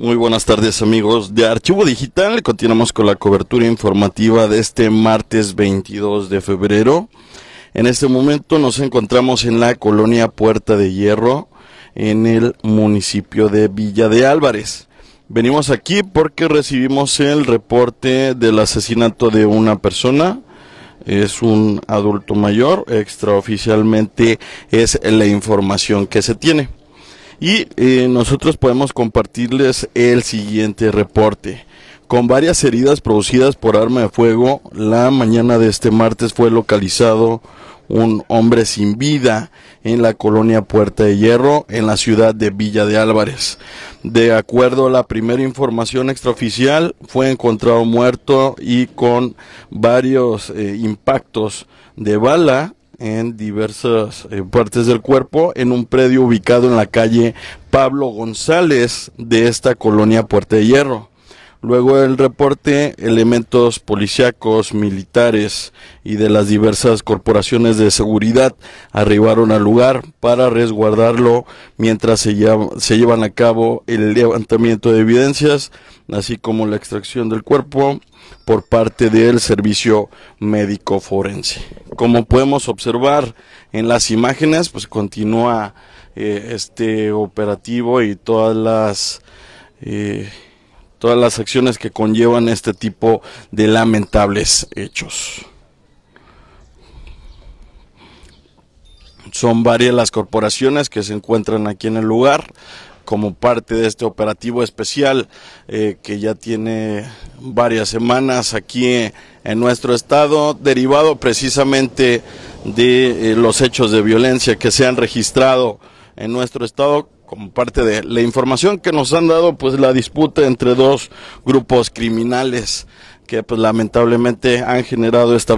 Muy buenas tardes amigos de Archivo Digital. Continuamos con la cobertura informativa de este martes 22 de febrero. En este momento nos encontramos en la colonia Puerta de Hierro, en el municipio de Villa de Álvarez. Venimos aquí porque recibimos el reporte del asesinato de una persona. Es un adulto mayor, extraoficialmente es la información que se tiene. Y eh, nosotros podemos compartirles el siguiente reporte. Con varias heridas producidas por arma de fuego, la mañana de este martes fue localizado un hombre sin vida en la colonia Puerta de Hierro, en la ciudad de Villa de Álvarez. De acuerdo a la primera información extraoficial, fue encontrado muerto y con varios eh, impactos de bala en diversas eh, partes del cuerpo en un predio ubicado en la calle Pablo González de esta colonia Puerta de Hierro. Luego el reporte, elementos policíacos, militares y de las diversas corporaciones de seguridad arribaron al lugar para resguardarlo mientras se, llevan a cabo el levantamiento de evidencias, así como la extracción del cuerpo por parte del servicio médico forense. Como podemos observar en las imágenes, pues continúa eh, este operativo y todas las... Eh, todas las acciones que conllevan este tipo de lamentables hechos. Son varias las corporaciones que se encuentran aquí en el lugar como parte de este operativo especial eh, que ya tiene varias semanas aquí en nuestro estado, derivado precisamente de eh, los hechos de violencia que se han registrado en nuestro estado como parte de la información que nos han dado, pues la disputa entre dos grupos criminales que pues lamentablemente han generado esta